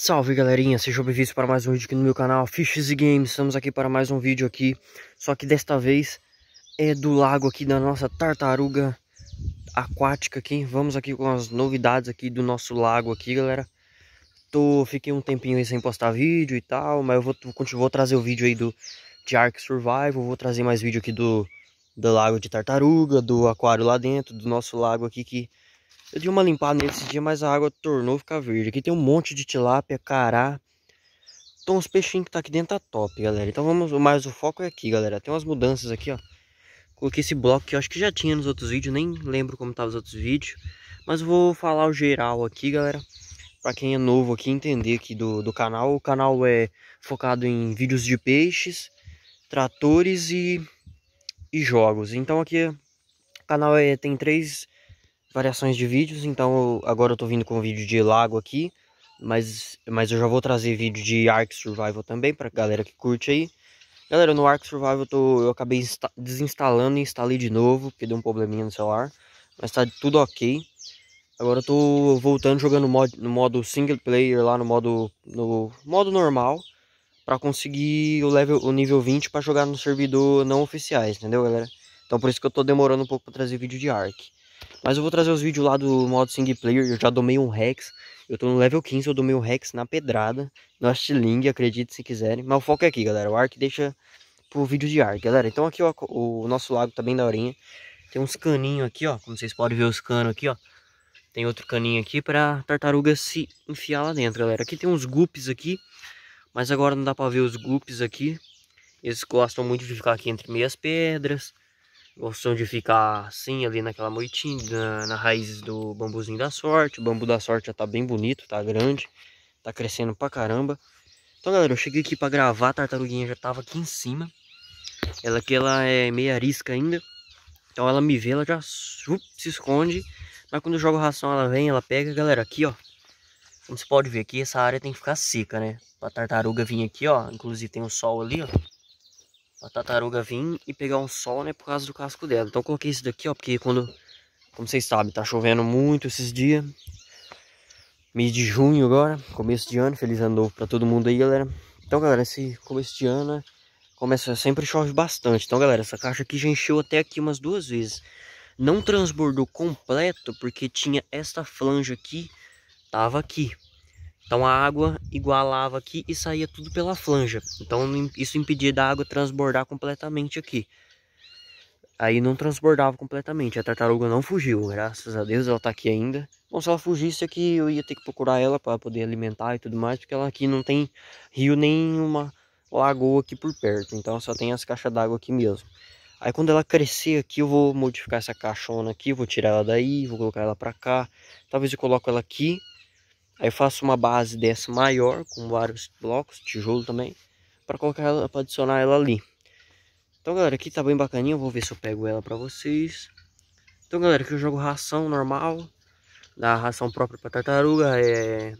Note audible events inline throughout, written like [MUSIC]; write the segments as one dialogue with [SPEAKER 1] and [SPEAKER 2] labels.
[SPEAKER 1] Salve galerinha, sejam bem-vindos para mais um vídeo aqui no meu canal Fishes e Games, estamos aqui para mais um vídeo aqui Só que desta vez é do lago aqui da nossa tartaruga aquática aqui Vamos aqui com as novidades aqui do nosso lago aqui galera Tô, Fiquei um tempinho aí sem postar vídeo e tal, mas eu vou, vou trazer o vídeo aí do de Ark Survival Vou trazer mais vídeo aqui do, do lago de tartaruga, do aquário lá dentro, do nosso lago aqui que eu dei uma limpada nesse dia, mas a água tornou ficar verde. Aqui tem um monte de tilápia, cará. Então os peixinhos que tá aqui dentro tá top, galera. Então vamos, mas o foco é aqui, galera. Tem umas mudanças aqui, ó. Coloquei esse bloco que eu acho que já tinha nos outros vídeos, nem lembro como tava os outros vídeos. Mas vou falar o geral aqui, galera. Pra quem é novo aqui, entender aqui do, do canal. O canal é focado em vídeos de peixes, tratores e, e jogos. Então aqui o canal é, tem três variações de vídeos, então agora eu tô vindo com um vídeo de lago aqui, mas, mas eu já vou trazer vídeo de Ark Survival também pra galera que curte aí. Galera, no Ark Survival eu, tô, eu acabei desinstalando e instalei de novo, porque deu um probleminha no celular, mas tá tudo ok. Agora eu tô voltando jogando mod, no modo single player lá, no modo, no modo normal, pra conseguir o, level, o nível 20 pra jogar no servidor não oficiais, entendeu galera? Então por isso que eu tô demorando um pouco pra trazer vídeo de Ark. Mas eu vou trazer os vídeos lá do modo single player. Eu já domei um Rex. Eu tô no level 15, eu domei um Rex na pedrada. No Astling, acredito se quiserem. Mas o foco é aqui, galera. O Ark deixa pro vídeo de Ark, galera. Então aqui ó, o nosso lago tá bem daorinha. Tem uns caninhos aqui, ó. Como vocês podem ver os canos aqui, ó. Tem outro caninho aqui pra tartaruga se enfiar lá dentro, galera. Aqui tem uns gupes aqui. Mas agora não dá pra ver os gupes aqui. Eles gostam muito de ficar aqui entre meias pedras. Gostam de ficar assim ali naquela moitinha, na, na raízes do bambuzinho da sorte. O bambu da sorte já tá bem bonito, tá grande, tá crescendo pra caramba. Então galera, eu cheguei aqui pra gravar, a tartaruguinha já tava aqui em cima. Ela aqui ela é meio arisca ainda. Então ela me vê, ela já se esconde. Mas quando eu jogo ração, ela vem, ela pega. Galera, aqui ó, como você pode ver aqui, essa área tem que ficar seca, né? Pra tartaruga vir aqui ó, inclusive tem o sol ali ó a tartaruga vir e pegar um sol, né, por causa do casco dela. Então coloquei isso daqui, ó, porque quando, como vocês sabem, tá chovendo muito esses dias. mês de junho agora, começo de ano, feliz ano novo pra todo mundo aí, galera. Então, galera, esse começo de ano, né, começa, sempre chove bastante. Então, galera, essa caixa aqui já encheu até aqui umas duas vezes. Não transbordou completo, porque tinha esta flanja aqui, tava aqui. Então a água igualava aqui e saía tudo pela flanja. Então isso impedia da água transbordar completamente aqui. Aí não transbordava completamente. A tartaruga não fugiu, graças a Deus ela está aqui ainda. Bom, se ela fugisse aqui eu ia ter que procurar ela para poder alimentar e tudo mais, porque ela aqui não tem rio nem uma lagoa aqui por perto. Então só tem as caixas d'água aqui mesmo. Aí quando ela crescer aqui, eu vou modificar essa caixona aqui, vou tirar ela daí, vou colocar ela pra cá. Talvez eu coloque ela aqui Aí faço uma base dessa maior, com vários blocos, tijolo também, para colocar ela, para adicionar ela ali. Então, galera, aqui tá bem bacaninha, vou ver se eu pego ela para vocês. Então, galera, aqui eu jogo ração normal, da ração própria para tartaruga, é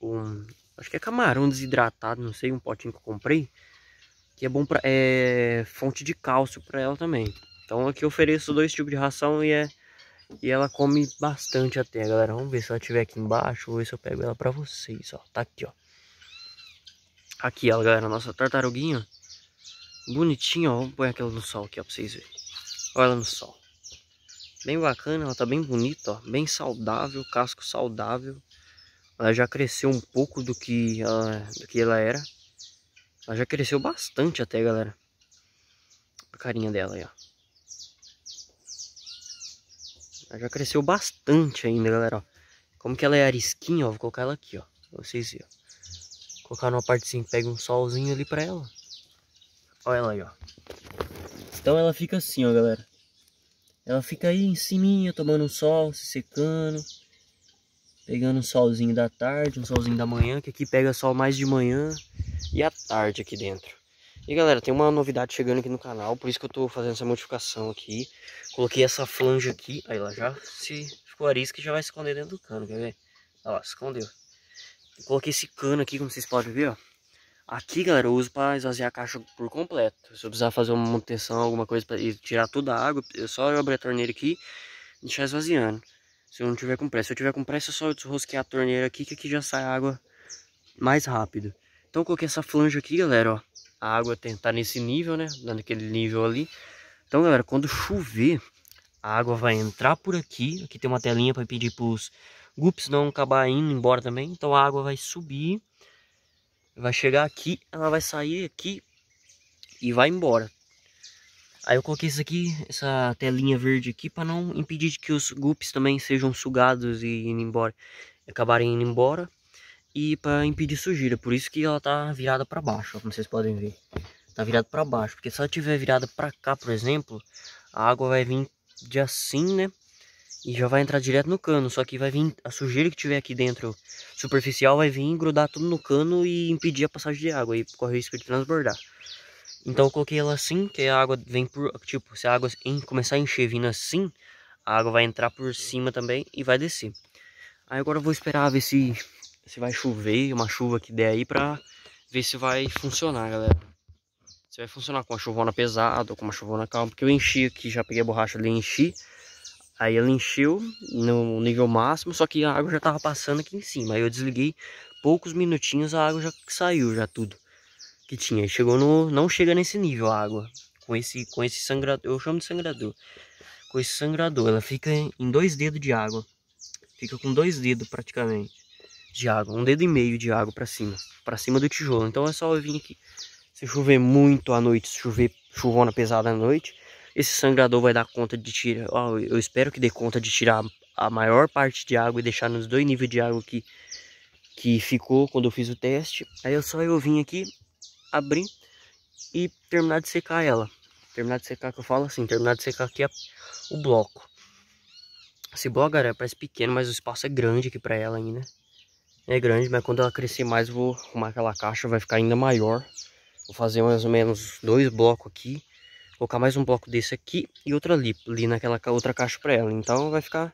[SPEAKER 1] um, acho que é camarão desidratado, não sei, um potinho que eu comprei, que é bom para é fonte de cálcio para ela também. Então, aqui eu ofereço dois tipos de ração e é e ela come bastante até, galera. Vamos ver se ela estiver aqui embaixo. Vou ver se eu pego ela pra vocês, ó. Tá aqui, ó. Aqui ela, galera. Nossa tartaruguinha. Bonitinha, ó. Vamos pôr aquela no sol aqui, ó, pra vocês verem. Olha ela no sol. Bem bacana, ela tá bem bonita, ó. Bem saudável, casco saudável. Ela já cresceu um pouco do que ela, do que ela era. Ela já cresceu bastante até, galera. A carinha dela aí, ó. Ela já cresceu bastante ainda, galera, ó. Como que ela é arisquinha, ó, vou colocar ela aqui, ó. Pra vocês verem, Vou colocar numa parte assim, pega um solzinho ali pra ela. Olha ela aí, ó. Então ela fica assim, ó, galera. Ela fica aí em cima, tomando um sol, se secando. Pegando um solzinho da tarde, um solzinho da manhã, que aqui pega sol mais de manhã e à tarde aqui dentro. E galera, tem uma novidade chegando aqui no canal, por isso que eu tô fazendo essa modificação aqui. Coloquei essa flange aqui, aí ela já se ficou arisca e já vai esconder dentro do cano, quer ver? Olha lá, escondeu. Eu coloquei esse cano aqui, como vocês podem ver, ó. Aqui, galera, eu uso para esvaziar a caixa por completo. Se eu precisar fazer uma manutenção, alguma coisa, pra, tirar toda a água, eu só abro a torneira aqui e deixar esvaziando. Se eu não tiver com pressa. Se eu tiver com pressa, é só eu desrosquear a torneira aqui, que aqui já sai água mais rápido. Então eu coloquei essa flange aqui, galera, ó a água está nesse nível, né? Naquele nível ali. Então, galera, quando chover, a água vai entrar por aqui. Aqui tem uma telinha para pedir para os gups não acabar indo embora também. Então, a água vai subir, vai chegar aqui, ela vai sair aqui e vai embora. Aí eu coloquei isso aqui, essa telinha verde aqui, para não impedir que os gups também sejam sugados e indo embora, acabarem indo embora e para impedir sujeira. Por isso que ela tá virada para baixo, como vocês podem ver. Tá virada para baixo, porque se ela tiver virada para cá, por exemplo, a água vai vir de assim, né? E já vai entrar direto no cano, só que vai vir a sujeira que tiver aqui dentro superficial vai vir grudar tudo no cano e impedir a passagem de água e corre o risco de transbordar. Então eu coloquei ela assim, que a água vem por, tipo, se a água em, começar a encher vindo assim, a água vai entrar por cima também e vai descer. Aí agora eu vou esperar ver se se vai chover, uma chuva que der aí pra ver se vai funcionar, galera. Se vai funcionar com uma chuvona pesada ou com uma chuvona calma, porque eu enchi aqui, já peguei a borracha ali, enchi. Aí ela encheu no nível máximo, só que a água já tava passando aqui em cima. Aí eu desliguei, poucos minutinhos a água já saiu, já tudo que tinha. Chegou no, não chega nesse nível a água, com esse, com esse sangrador, eu chamo de sangrador. Com esse sangrador, ela fica em dois dedos de água. Fica com dois dedos praticamente de água, um dedo e meio de água para cima, para cima do tijolo. Então é só eu vir aqui. Se chover muito à noite, se chover chuvona pesada à noite, esse sangrador vai dar conta de tirar. Oh, eu espero que dê conta de tirar a maior parte de água e deixar nos dois níveis de água que, que ficou quando eu fiz o teste. Aí eu é só eu vim aqui, abrir e terminar de secar ela. Terminar de secar que eu falo assim, terminar de secar aqui a, é o bloco. Esse bloco, galera, parece pequeno, mas o espaço é grande aqui pra ela ainda é grande, mas quando ela crescer mais, vou arrumar aquela caixa, vai ficar ainda maior. Vou fazer mais ou menos dois blocos aqui, colocar mais um bloco desse aqui e outro ali, ali naquela outra caixa para ela. Então vai ficar,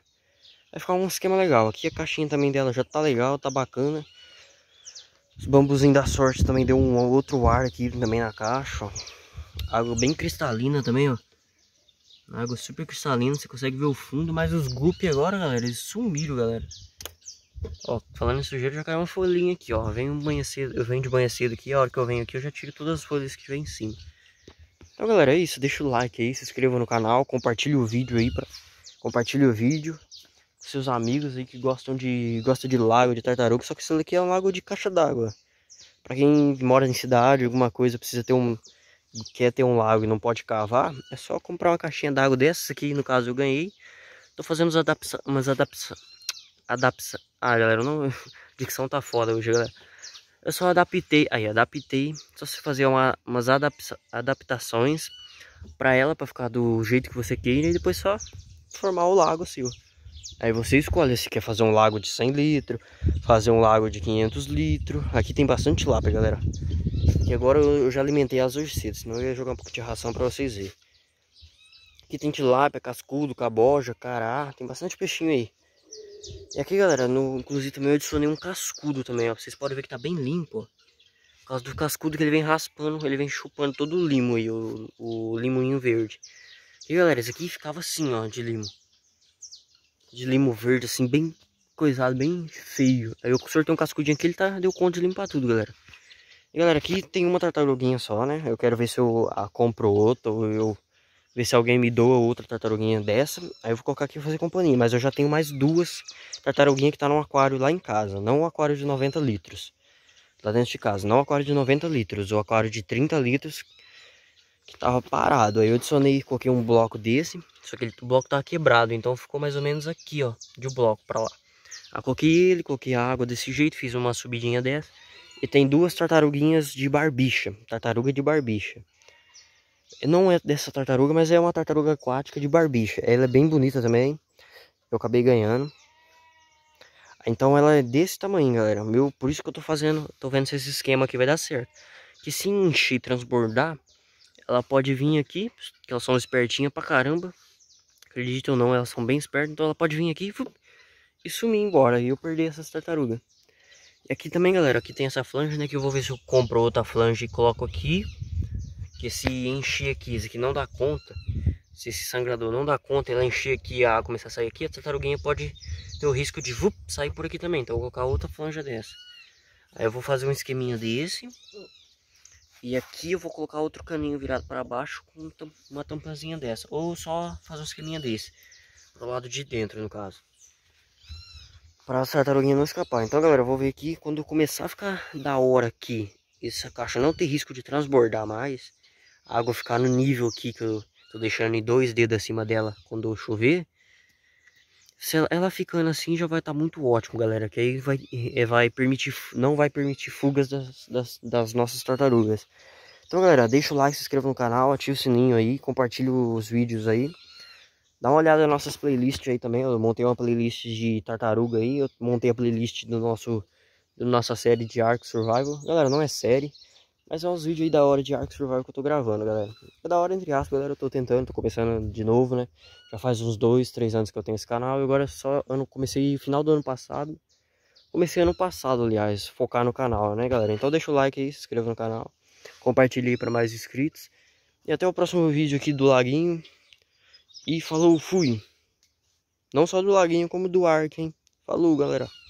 [SPEAKER 1] vai ficar um esquema legal. Aqui a caixinha também dela já tá legal, tá bacana. Os bambuzinhos da sorte também deu um outro ar aqui também na caixa, ó. Água bem cristalina também, ó. Água super cristalina, você consegue ver o fundo, mas os Gupi agora, galera, eles sumiram, galera. Ó, falando em sujeira, já caiu uma folhinha aqui, ó. Vem um banho cedo, eu venho de banho cedo aqui, a hora que eu venho aqui eu já tiro todas as folhas que vem em cima. Então, galera, é isso. Deixa o like aí, se inscreva no canal, compartilhe o vídeo aí, pra... compartilhe o vídeo com seus amigos aí que gostam de gostam de lago, de tartaruga, só que isso daqui é um lago de caixa d'água. Pra quem mora em cidade, alguma coisa, precisa ter um... quer ter um lago e não pode cavar, é só comprar uma caixinha d'água dessas aqui, no caso eu ganhei. Tô fazendo adapta... umas adaptações adaptação. Ah, galera, não... [LAUGHS] dicção tá foda hoje, galera. Eu só adaptei, aí adaptei, só se fazer uma, umas adaptações para ela para ficar do jeito que você queira e depois só formar o lago assim. Aí você escolhe se quer fazer um lago de 100 litros, fazer um lago de 500 litros. Aqui tem bastante lápis, galera. E agora eu já alimentei as hoje cedo, senão eu ia jogar um pouco de ração para vocês verem. Aqui tem tilápia, cascudo, caboja, cará, tem bastante peixinho aí. E aqui, galera, no, inclusive também eu adicionei um cascudo também, ó. Vocês podem ver que tá bem limpo, Por causa do cascudo que ele vem raspando, ele vem chupando todo o limo aí, o, o limoinho verde. E, galera, esse aqui ficava assim, ó, de limo. De limo verde, assim, bem coisado, bem feio. Aí eu sortei um cascudinho aqui, ele tá, deu conta de limpar tudo, galera. E, galera, aqui tem uma tartaruguinha só, né? Eu quero ver se eu a compro outra ou eu ver se alguém me doa outra tartaruguinha dessa. Aí eu vou colocar aqui e fazer companhia. Mas eu já tenho mais duas tartaruguinhas que tá no aquário lá em casa. Não o aquário de 90 litros. Lá dentro de casa. Não o aquário de 90 litros. O aquário de 30 litros que tava parado. Aí eu adicionei, coloquei um bloco desse. Só que o bloco tava quebrado. Então ficou mais ou menos aqui, ó. De um bloco pra lá. Aí coloquei ele, coloquei a água desse jeito. Fiz uma subidinha dessa. E tem duas tartaruguinhas de barbicha. Tartaruga de barbicha. Não é dessa tartaruga, mas é uma tartaruga aquática de barbicha. Ela é bem bonita também. Eu acabei ganhando. Então ela é desse tamanho, galera. Meu, por isso que eu tô fazendo, tô vendo se esse esquema aqui vai dar certo. Que se encher transbordar, ela pode vir aqui, que elas são espertinhas pra caramba. Acredito ou não, elas são bem espertas, então ela pode vir aqui e sumir embora. E eu perdi essas tartarugas. E aqui também, galera, aqui tem essa flange, né? Que eu vou ver se eu compro outra flange e coloco aqui que se encher aqui, esse aqui não dá conta, se esse sangrador não dá conta, ela encher aqui a água começar a sair aqui, a tartaruguinha pode ter o risco de vup, sair por aqui também. Então eu vou colocar outra flanja dessa. Aí eu vou fazer um esqueminha desse. E aqui eu vou colocar outro caninho virado para baixo com uma tampazinha dessa. Ou só fazer um esqueminha desse. Pro lado de dentro, no caso. Para a tartaruguinha não escapar. Então, galera, eu vou ver aqui. Quando começar a ficar da hora aqui, essa caixa não ter risco de transbordar mais água ficar no nível aqui que eu tô deixando em dois dedos acima dela quando chover. Se ela, ela ficando assim já vai estar tá muito ótimo, galera. Que aí vai, é, vai permitir, não vai permitir fugas das, das, das nossas tartarugas. Então, galera, deixa o like, se inscreva no canal, ativa o sininho aí, compartilha os vídeos aí. Dá uma olhada nas nossas playlists aí também. Eu montei uma playlist de tartaruga aí. Eu montei a playlist do nosso, da nossa série de Ark Survival. Galera, não é série. Mas é uns vídeos aí da hora de Ark Survival que eu tô gravando, galera. É da hora, entre aspas, galera. Eu tô tentando, tô começando de novo, né? Já faz uns dois, três anos que eu tenho esse canal. E agora é só ano, comecei final do ano passado. Comecei ano passado, aliás, focar no canal, né, galera? Então deixa o like aí, se inscreva no canal. Compartilhe aí pra mais inscritos. E até o próximo vídeo aqui do Laguinho. E falou, fui. Não só do Laguinho, como do Ark, hein? Falou, galera.